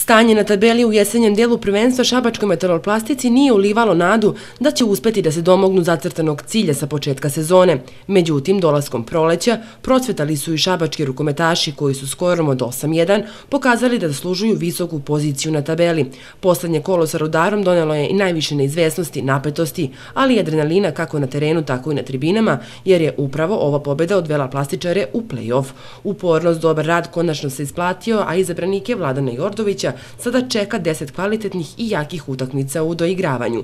Stanje na tabeli u jesenjem delu prvenstva Šabačkoj metaloplastici nije ulivalo nadu da će uspeti da se domognu zacrtanog cilja sa početka sezone. Međutim, dolaskom proleća procvetali su i šabački rukometaši koji su skorom od 8-1 pokazali da zaslužuju visoku poziciju na tabeli. Poslednje kolo sa rudarom donelo je i najviše neizvesnosti, napetosti, ali i adrenalina kako na terenu, tako i na tribinama, jer je upravo ova pobeda odvela plastičare u play-off. Upornost, dobar rad konačno se isplatio, a izabranike Vladana Jordovića Đorđevića sada čeka 10 kvalitetnih i jakih utakmica u doigravanju.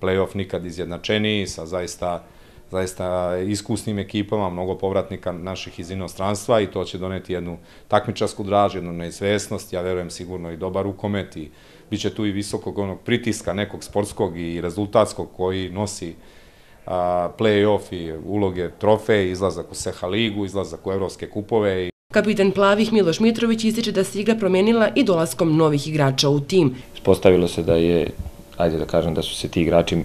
Playoff nikad izjednačeniji sa zaista zaista iskusnim ekipama, mnogo povratnika naših iz inostranstva i to će doneti jednu takmičarsku draž, jednu neizvesnost, ja verujem sigurno i dobar ukomet i bit će tu i visokog onog pritiska nekog sportskog i rezultatskog koji nosi play-off i uloge trofeje, izlazak u Seha ligu, izlazak u evropske kupove. Kapiten Plavih Miloš Mitrović ističe da se igra promijenila i dolaskom novih igrača u tim. Spostavilo se da je, ajde da kažem da su se ti igrači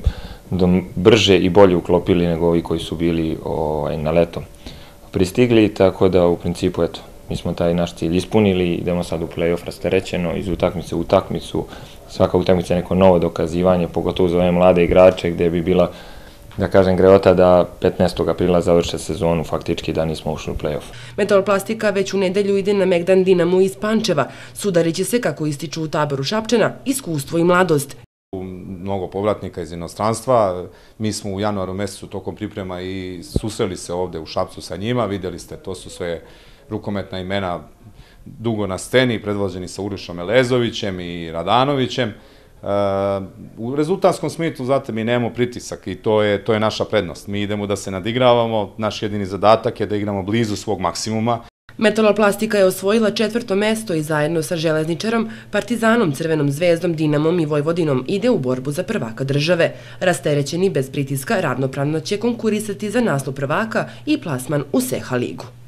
brže i bolje uklopili nego ovi koji su bili o, ovaj, na leto pristigli, tako da u principu eto, mi smo taj naš cilj ispunili, idemo sad u play-off rasterećeno, iz utakmice u utakmicu, svaka utakmica je neko novo dokazivanje, pogotovo za ove mlade igrače gde bi bila da kažem, greota da 15. aprila završe sezonu faktički da nismo ušli u play-off. Metaloplastika već u nedelju ide na Megdan Dinamo iz Pančeva. Sudariće se, kako ističu u taboru Šapčena, iskustvo i mladost mnogo povratnika iz inostranstva. Mi smo u januaru mesecu tokom priprema i susreli se ovde u Šapcu sa njima, videli ste, to su sve rukometna imena dugo na steni, predvođeni sa Urošom Elezovićem i Radanovićem u rezultanskom smitu, znate, mi nemamo pritisak i to je, to je naša prednost. Mi idemo da se nadigravamo, naš jedini zadatak je da igramo blizu svog maksimuma. Metaloplastika je osvojila četvrto mesto i zajedno sa železničarom, Partizanom, Crvenom zvezdom, Dinamom i Vojvodinom ide u borbu za prvaka države. Rasterećeni bez pritiska radnopravno će konkurisati za naslov prvaka i plasman u Seha ligu.